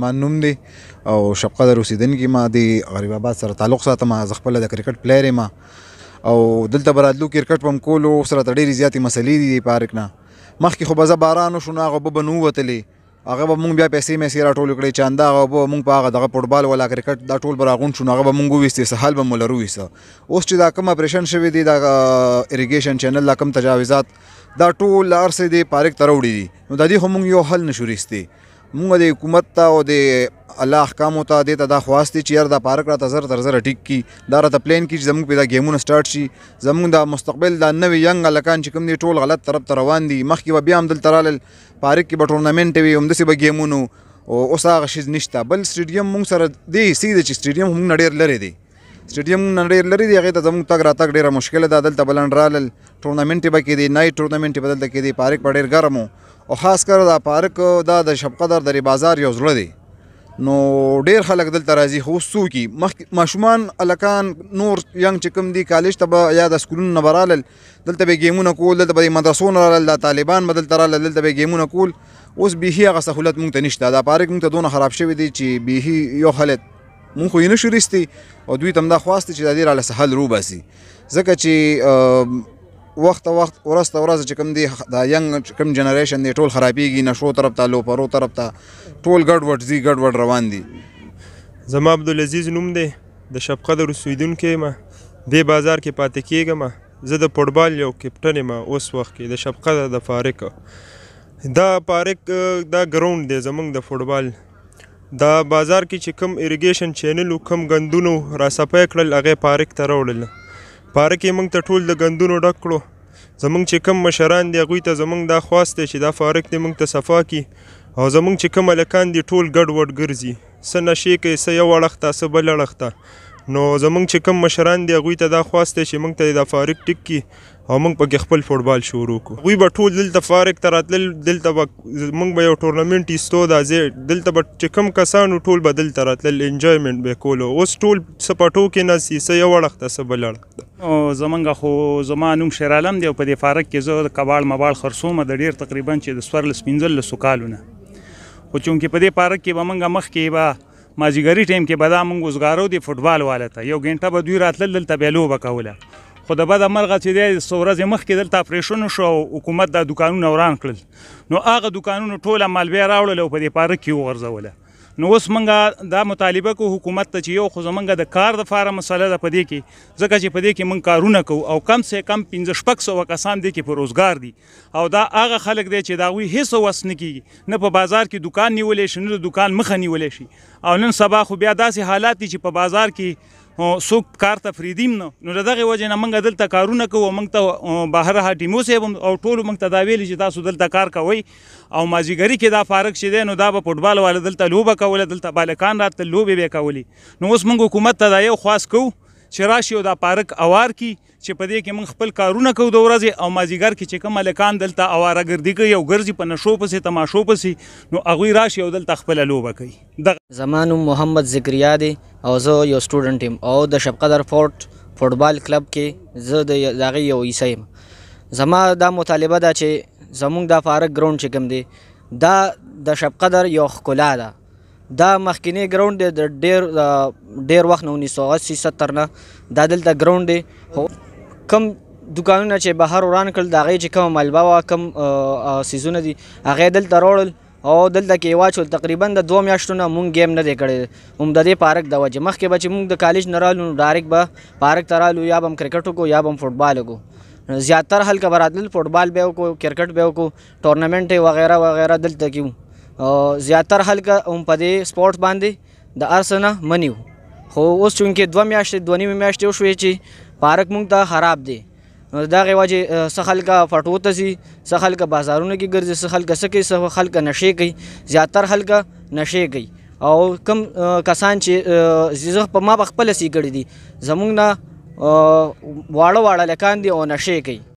سلیمان نوم دی او شبقه در اوسیدونکي ما دی غریب آباد سره تعلق ساتم زه خپل د کرکټ پلیئر یم او دلته برادلو کرکټ پم کولو سره ډېرې زیاتې مسلې دي پارک نه مخکې خو بزه باران شو نه غو به نو وتلې هغه به مونږ بیا پیسې مې را ټول کړې چاندا هغه به مونږ په هغه دغه فوټبال ولا کرکټ دا ټول برا غون شو هغه به مونږ وېستې سهال به مولر وېسه اوس چې دا کوم اپریشن شوی دی دا اریګیشن چینل لا کوم تجاوزات دا ټول لار سي دی پارک تروړي دي نو د دې هم یو حل نشو رسته موږ د حکومت ته او د الله احکامو ته د ته دا خواستي چې یار دا پارک را تزر تر زر ټیک کی دا را ته پلان کی چې زموږ پیدا گیمونه سٹارټ شي زموږ دا مستقبل دا نوې ینګ لکان چې کوم دی ټول غلط طرف ته روان دي مخکې بیا هم دل ترال پارک کې به ټورنمنت وي هم دسه به گیمونو او اوس هغه شیز نشته بل سټیډیم موږ سره دی سیده چې سټیډیم هم نړیر لري دی سټډیم نن ډېر لري دی هغې ته زموږ تګ راتګ ډېره مشکله ده دلته بلند رالل ټورنامنټ به کېدی نایټ ټورنامنټ به دلته کېدی پارک به ډېر ګرم او خاص کر دا پارک دا د شبقدر درې بازار یو زړه دی نو ډیر خلک دلته راځي خو څوکي مخ ماشومان الکان نور ینګ چې کوم دي کالج ته به یا د سکولونو نه برالل دلته به ګیمونه کول دلته به مدرسو نه رالل دا طالبان به دلته رالل دلته به ګیمونه کول اوس بیخي هغه سهولت مونږ ته نشته دا پارک مونږ ته دونه خراب شوی دی چې بیخي یو حالت مون خو یې نشو رستی او دوی تم دا خواسته چې دا ډیر له سهل رو باسي ځکه چې وخت وخت ورسته ورځ چې کم دی دا ینګ کم جنریشن دی ټول خرابېږي نشو طرف ته لو پرو طرف ته ټول ګډوډ زی ګډوډ روان دي زما عبد العزيز نوم دی د شفقت رسیدون کې ما دې بازار کې پاتې کېږم زه د فوټبال یو کیپټن یم اوس وخت کې د شفقت د فارق دا پارک دا ګراوند دی زمونږ د فوټبال دا بازار کې چې کوم اریګیشن چینل کوم غندونو را صفای کړل هغه پارک ته راوړل پارک یې موږ ته ټول د غندونو ډک کړو زمونږ چې کوم مشران دی هغوی ته زمونږ دا خواست دی چې دا فارک دې موږ ته صفا کړي او زمونږ چې کوم هلکان دي ټول ګډ وډ ګرځي څه نشې کوي څه یو اړخ ته څه بل اړخ ته نو زمونږ چې کم مشران دي هغوی ته دا خواست دی چې موږ ته د فارق ټیک کې او موږ پکې خپل فوټبال شروع کړو هغوی به ټول دلته فارق ته راتلل دلته به موږ به یو ټورنمنټ ایستو دا ځای دلته به چې کم کسانو ټول به دلته راتلل انجویمنټ به کولو اوس ټول څه په ټوکې ناستي څه یو اړخته څه بل اړخته زمونږ خو زما نوم شیرعالم دی او په دې فارق کې زه کباړ مباړ خرڅوم د ډیر تقریبا چې د سوارلس پنځلسو کالونه خو چونکې په دې پارک کې به موږ مخکې به مازیګری ټیم کې به دا مونږ وزګارو دی فوټبال والا ته یو غنټه به دوی راتلل دلته به لوبه کوله خو د بده مرغه چې دی سورز مخکې دلته اپریشن شو حکومت دا دوکانونه وران کړل نو هغه دوکانونه ټوله مالبیا راوړل او په دې پاره کې وغورځوله نو اوس مونږه دا مطالبه کو حکومت ته چې یو خو زمونږه د کار د فارم مسله ده پدې کې ځکه چې پدې کې مونږ کارونه کوو او کم سه کم 15 شپږ سو کسان دي کې په روزګار دي او دا هغه خلک دي چې دا وی هیڅ وس نه کیږي نه په بازار کې دکان نیولې شي نه د دکان مخه نیولې شي او نن سبا خو بیا داسې حالات دي چې په بازار کې څوک کار ته فریدیم نه نو له دغه وجې نه موږ دلته کارونه کوو موږ ته بهر حاټیمو صاحب او ټولو موږ ته دا ویلي چې تاسو دلته کار کوئ او مازیګری کې دا فارق شې دی نو دا به فوټبال والا دلته لوبه کوله دلته بالکان راته لوبې به کولې نو اوس موږ حکومت ته دا یو خاص کوو چې راشي او دا پارک اوار کی چې په دې کې موږ خپل کارونه کوو د ورځې او مازیګر کې چې کوم ملکان دلته اواره ګرځي کوي او ګرځي په نشو پسې تماشو پسې نو هغه راشي او دلته خپل لوبه کوي زمانو محمد زکریا دی او زه یو سټوډنټ یم او د شبقدر فورت فوټبال کلب کې زه د دغه یو عیسی یم زما دا مطالبه ده چې زمونږ دا فارک ګراوند چې کوم دی دا د شبقدر یو ښکلا ده دا مخکینی ګراوند دی د ډیر ډیر وخت نه 1980 70 نه دا دلته ګراوند دی کم دکانونه چې بهر وران کړل دا غي چې کوم ملبا وا کم سیزونه دي هغه دلته راوړل او دلته کې واچول تقریبا د دوه میاشتو نه مونږ گیم نه دی کړی مونږ د دې پارک د وجه مخکې به چې مونږ د کالج نه رالو نو ډایرک به پارک ته رالو یا به هم کرکټ وکړو یا به هم فوټبال وکړو زیاتره هلکه به راتلل فوټبال به وکړو کرکټ به وکړو ټورنمنټ وغیره وغیره دلته کې زیاتره خلک هم په دې سپورت باندې د ارسنه منیو خو اوس چون کې دوه میاشتې دوه نیمه میاشتې وشوې چې پارک مونږ ته خراب دی نو دغه وجه سخل کا فټو ته سي سخل کا بازارونو کې ګرځي سخل کا سکه سخل کا نشې کوي زیاتر خلک نشې کوي او کم کسان چې زیزه په ما بخپل سي ګړې دي زمونږ نه واړه واړه لکان دي او نشې کوي